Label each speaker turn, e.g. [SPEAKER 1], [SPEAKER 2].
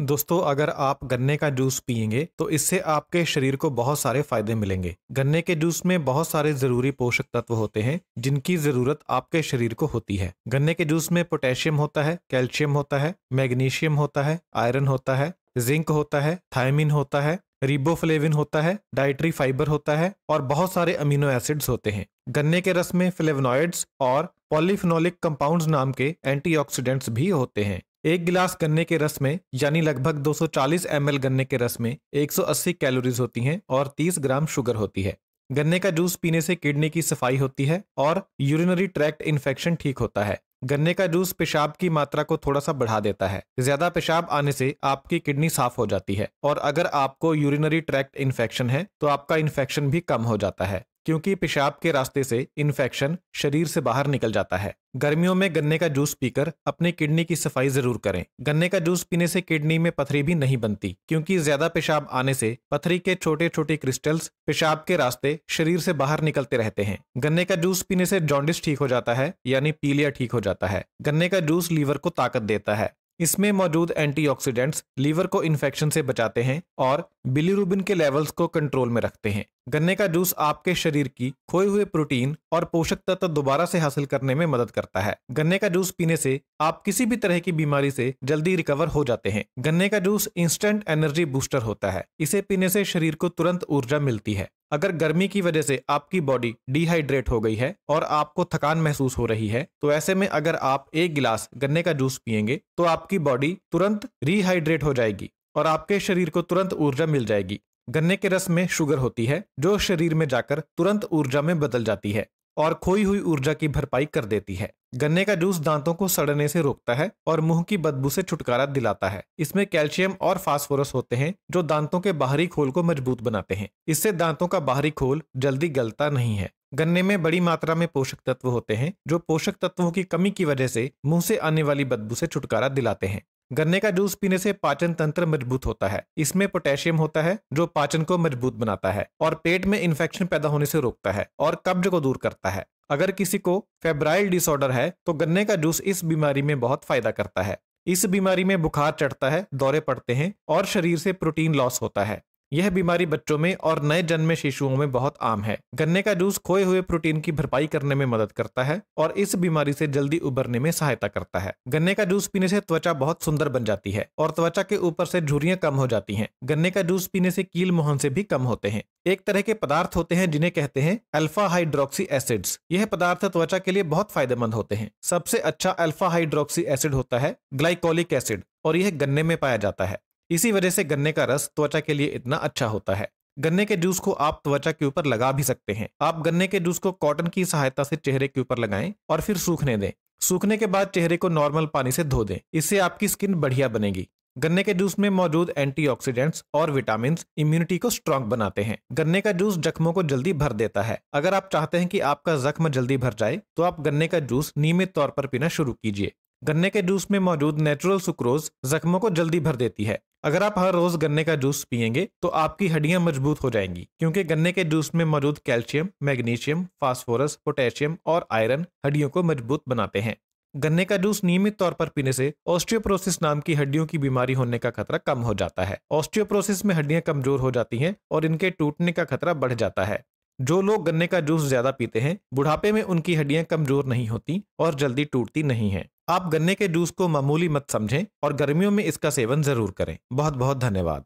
[SPEAKER 1] दोस्तों अगर आप गन्ने का जूस पियेंगे तो इससे आपके शरीर को बहुत सारे फायदे मिलेंगे गन्ने के जूस में बहुत सारे जरूरी पोषक तत्व होते हैं जिनकी जरूरत आपके शरीर को होती है गन्ने के जूस में पोटेशियम होता है कैल्शियम होता है मैग्नीशियम होता है आयरन होता है जिंक होता है थायमिन होता है रिबोफ्लेविन होता है डाइट्री फाइबर होता है और बहुत सारे अमीनो एसिड्स होते हैं गन्ने के रस में फ्लेवनॉइड्स और पॉलीफिनोलिक कंपाउंड्स नाम के एंटीऑक्सीडेंट्स भी होते हैं एक गिलास गन्ने के रस में यानी लगभग 240 सौ गन्ने के रस में 180 कैलोरीज होती हैं और 30 ग्राम शुगर होती है गन्ने का जूस पीने से किडनी की सफाई होती है और यूरिनरी ट्रैक्ट इन्फेक्शन ठीक होता है गन्ने का जूस पेशाब की मात्रा को थोड़ा सा बढ़ा देता है ज्यादा पेशाब आने से आपकी किडनी साफ हो जाती है और अगर आपको यूरिनरी ट्रैक्ट इन्फेक्शन है तो आपका इन्फेक्शन भी कम हो जाता है क्योंकि पेशाब के रास्ते से इन्फेक्शन शरीर से बाहर निकल जाता है गर्मियों में गन्ने का जूस पीकर अपनी किडनी की सफाई जरूर करें गन्ने का जूस पीने से किडनी में पथरी भी नहीं बनती क्योंकि ज्यादा पेशाब आने से पथरी के छोटे छोटे क्रिस्टल्स पेशाब के रास्ते शरीर से बाहर निकलते रहते हैं गन्ने का जूस पीने से जॉन्डिस ठीक हो जाता है यानी पीलिया ठीक हो जाता है गन्ने का जूस लीवर को ताकत देता है इसमें मौजूद एंटीऑक्सीडेंट्स लीवर को इन्फेक्शन से बचाते हैं और बिलीरुबिन के लेवल्स को कंट्रोल में रखते हैं गन्ने का जूस आपके शरीर की खोए हुए प्रोटीन और पोषक तत्व दोबारा से हासिल करने में मदद करता है गन्ने का जूस पीने से आप किसी भी तरह की बीमारी से जल्दी रिकवर हो जाते हैं गन्ने का जूस इंस्टेंट एनर्जी बूस्टर होता है इसे पीने से शरीर को तुरंत ऊर्जा मिलती है अगर गर्मी की वजह से आपकी बॉडी डिहाइड्रेट हो गई है और आपको थकान महसूस हो रही है तो ऐसे में अगर आप एक गिलास गन्ने का जूस पियेंगे तो आपकी बॉडी तुरंत रिहाइड्रेट हो जाएगी और आपके शरीर को तुरंत ऊर्जा मिल जाएगी गन्ने के रस में शुगर होती है जो शरीर में जाकर तुरंत ऊर्जा में बदल जाती है और खोई हुई ऊर्जा की भरपाई कर देती है गन्ने का जूस दांतों को सड़ने से रोकता है और मुंह की बदबू से छुटकारा दिलाता है इसमें कैल्शियम और फास्फोरस होते हैं जो दांतों के बाहरी खोल को मजबूत बनाते हैं इससे दांतों का बाहरी खोल जल्दी गलता नहीं है गन्ने में बड़ी मात्रा में पोषक तत्व होते हैं जो पोषक तत्वों की कमी की वजह से मुंह से आने वाली बदबू से छुटकारा दिलाते हैं गन्ने का जूस पीने से पाचन तंत्र मजबूत होता है इसमें पोटेशियम होता है जो पाचन को मजबूत बनाता है और पेट में इन्फेक्शन पैदा होने से रोकता है और कब्ज को दूर करता है अगर किसी को फेब्राइल डिसऑर्डर है तो गन्ने का जूस इस बीमारी में बहुत फायदा करता है इस बीमारी में बुखार चढ़ता है दौरे पड़ते हैं और शरीर से प्रोटीन लॉस होता है यह बीमारी बच्चों में और नए जन्मे शिशुओं में बहुत आम है गन्ने का जूस खोए हुए प्रोटीन की भरपाई करने में मदद करता है और इस बीमारी से जल्दी उबरने में सहायता करता है गन्ने का जूस पीने से त्वचा बहुत सुंदर बन जाती है और त्वचा के ऊपर से झुरियां कम हो जाती हैं गन्ने का जूस पीने से कील मोहन से भी कम होते हैं एक तरह के पदार्थ होते हैं जिन्हें कहते हैं अल्फा हाइड्रोक्सी एसिड्स यह पदार्थ त्वचा के लिए बहुत फायदेमंद होते हैं सबसे अच्छा अल्फा हाइड्रोक्सी एसिड होता है ग्लाइकोलिक एसिड और यह गन्ने में पाया जाता है इसी वजह से गन्ने का रस त्वचा के लिए इतना अच्छा होता है गन्ने के जूस को आप त्वचा के ऊपर लगा भी सकते हैं आप गन्ने के जूस को कॉटन की सहायता से चेहरे के ऊपर लगाएं और फिर सूखने दें सूखने के बाद चेहरे को नॉर्मल पानी से धो दें इससे आपकी स्किन बढ़िया बनेगी गन्ने के जूस में मौजूद एंटीऑक्सीडेंट्स और विटामिन इम्यूनिटी को स्ट्रांग बनाते हैं गन्ने का जूस जख्मों को जल्दी भर देता है अगर आप चाहते हैं कि आपका जख्म जल्दी भर जाए तो आप गन्ने का जूस नियमित तौर पर पीना शुरू कीजिए गन्ने के जूस में मौजूद नेचुरल सुक्रोज जख्मों को जल्दी भर देती है अगर आप हर रोज गन्ने का जूस पियेंगे तो आपकी हड्डियां मजबूत हो जाएंगी क्योंकि गन्ने के जूस में मौजूद कैल्शियम मैग्नीशियम फास्फोरस पोटेशियम और आयरन हड्डियों को मजबूत बनाते हैं गन्ने का जूस नियमित तौर पर पीने से ऑस्टियोप्रोसिस नाम की हड्डियों की बीमारी होने का खतरा कम हो जाता है ऑस्टियोप्रोसिस में हड्डियां कमजोर हो जाती हैं और इनके टूटने का खतरा बढ़ जाता है जो लोग गन्ने का जूस ज्यादा पीते हैं बुढ़ापे में उनकी हड्डियां कमजोर नहीं होती और जल्दी टूटती नहीं है आप गन्ने के जूस को मामूली मत समझें और गर्मियों में इसका सेवन जरूर करें बहुत बहुत धन्यवाद